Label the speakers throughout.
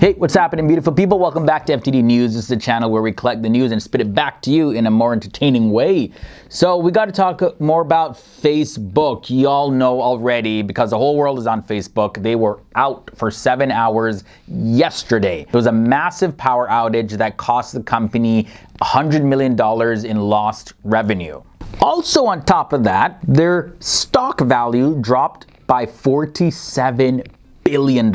Speaker 1: Hey, what's happening, beautiful people? Welcome back to FTD News. This is the channel where we collect the news and spit it back to you in a more entertaining way. So, we got to talk more about Facebook. Y'all know already because the whole world is on Facebook. They were out for seven hours yesterday. There was a massive power outage that cost the company $100 million in lost revenue. Also, on top of that, their stock value dropped by $47 billion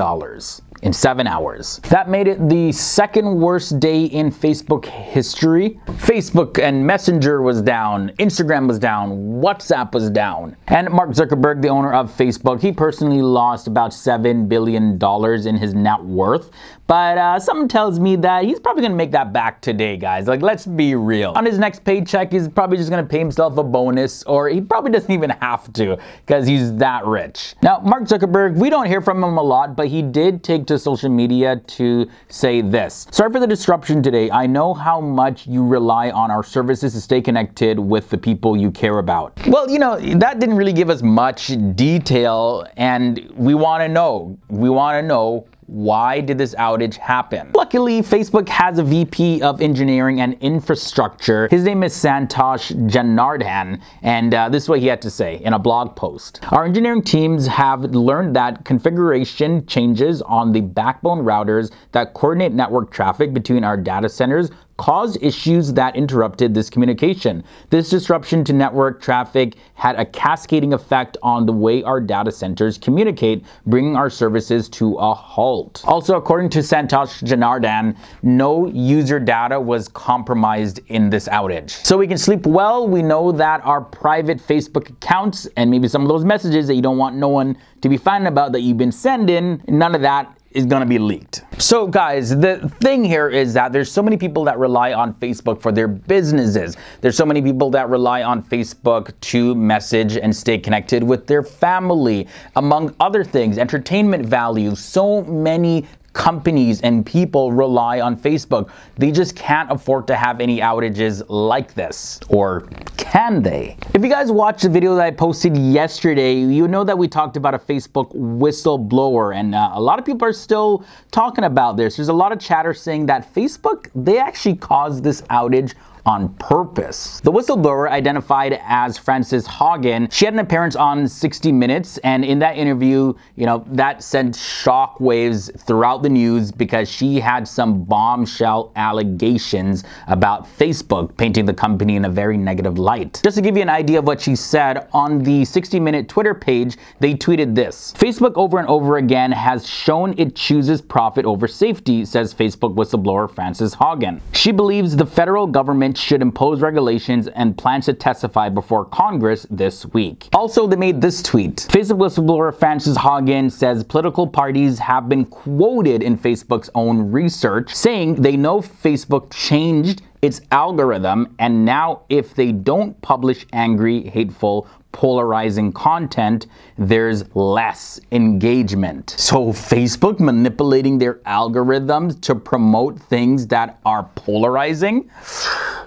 Speaker 1: in seven hours. That made it the second worst day in Facebook history. Facebook and Messenger was down, Instagram was down, WhatsApp was down. And Mark Zuckerberg, the owner of Facebook, he personally lost about $7 billion in his net worth. But uh, something tells me that he's probably gonna make that back today, guys. Like, let's be real. On his next paycheck, he's probably just gonna pay himself a bonus, or he probably doesn't even have to, because he's that rich. Now, Mark Zuckerberg, we don't hear from him a lot, but he did take to social media to say this. Sorry for the disruption today. I know how much you rely on our services to stay connected with the people you care about. Well, you know, that didn't really give us much detail and we want to know. We want to know why did this outage happen? Luckily, Facebook has a VP of Engineering and Infrastructure. His name is Santosh Janardhan, and uh, this is what he had to say in a blog post. Our engineering teams have learned that configuration changes on the backbone routers that coordinate network traffic between our data centers caused issues that interrupted this communication. This disruption to network traffic had a cascading effect on the way our data centers communicate, bringing our services to a halt. Also, according to Santosh Janardan, no user data was compromised in this outage. So we can sleep well. We know that our private Facebook accounts and maybe some of those messages that you don't want no one to be finding about that you've been sending, none of that is gonna be leaked. So guys, the thing here is that there's so many people that rely on Facebook for their businesses. There's so many people that rely on Facebook to message and stay connected with their family, among other things, entertainment value, so many companies and people rely on Facebook. They just can't afford to have any outages like this. Or can they? If you guys watched the video that I posted yesterday, you know that we talked about a Facebook whistleblower and uh, a lot of people are still talking about this. There's a lot of chatter saying that Facebook, they actually caused this outage on purpose. The whistleblower identified as Frances Hagen, she had an appearance on 60 Minutes and in that interview, you know, that sent shockwaves throughout the news because she had some bombshell allegations about Facebook painting the company in a very negative light. Just to give you an idea of what she said, on the 60 Minute Twitter page, they tweeted this. Facebook over and over again has shown it chooses profit over safety, says Facebook whistleblower Frances Hagen. She believes the federal government should impose regulations and plans to testify before Congress this week. Also, they made this tweet. Facebook whistleblower Frances Hagen says political parties have been quoted in Facebook's own research saying they know Facebook changed its algorithm and now if they don't publish angry, hateful, polarizing content, there's less engagement. So Facebook manipulating their algorithms to promote things that are polarizing?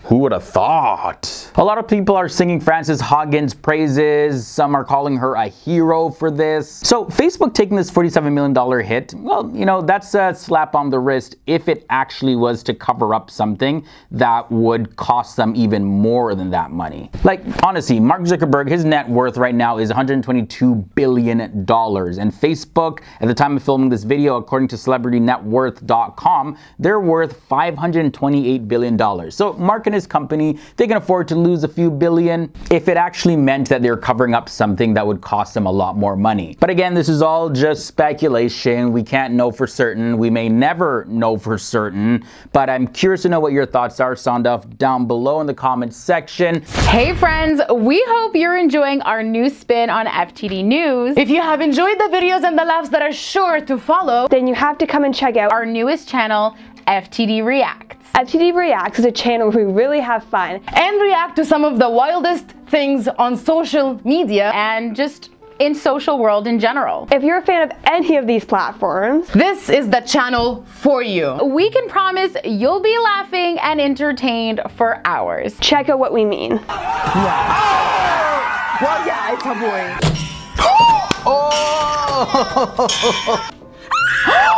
Speaker 1: Who would have thought? A lot of people are singing Frances Hoggins praises. Some are calling her a hero for this. So Facebook taking this $47 million hit, well, you know, that's a slap on the wrist if it actually was to cover up something that would cost them even more than that money. Like, honestly, Mark Zuckerberg, his net worth right now is $122 billion. And Facebook, at the time of filming this video, according to celebritynetworth.com, they're worth $528 billion. So Mark and his company, they can afford to lose a few billion if it actually meant that they're covering up something that would cost them a lot more money. But again, this is all just speculation. We can't know for certain. We may never know for certain, but I'm curious to know what your thoughts are, sound off down below in the comments section.
Speaker 2: Hey friends, we hope you're enjoying our new spin on FTD News. If you have enjoyed the videos and the laughs that are sure to follow, then you have to come and check out our newest channel, FTD React. FTD Reacts is a channel where we really have fun and react to some of the wildest things on social media and just in social world in general. If you're a fan of any of these platforms, this is the channel for you. We can promise you'll be laughing and entertained for hours. Check out what we mean. Yeah. Oh! Well, yeah, it's a boy. oh!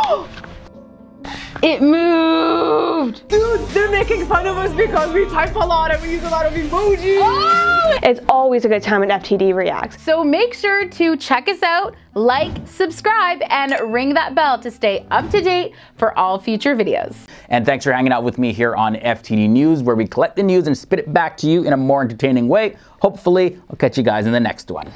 Speaker 2: It moved! Dude, they're making fun of us because we type a lot and we use a lot of emojis! Oh! It's always a good time at FTD Reacts. So make sure to check us out, like, subscribe, and ring that bell to stay up to date for all future videos.
Speaker 1: And thanks for hanging out with me here on FTD News, where we collect the news and spit it back to you in a more entertaining way. Hopefully, I'll catch you guys in the next one.